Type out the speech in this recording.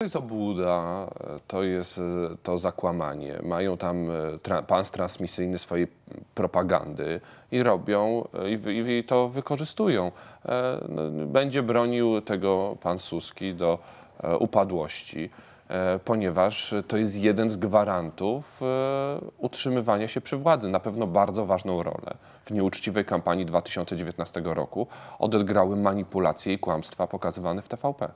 To jest obłuda, to jest e, to zakłamanie. Mają tam e, tra pans transmisyjny swojej propagandy i robią, e, i, i to wykorzystują. No, będzie bronił tego pan Suski do upadłości, ponieważ to jest jeden z gwarantów utrzymywania się przy władzy. Na pewno bardzo ważną rolę w nieuczciwej kampanii 2019 roku odegrały manipulacje i kłamstwa pokazywane w TVP.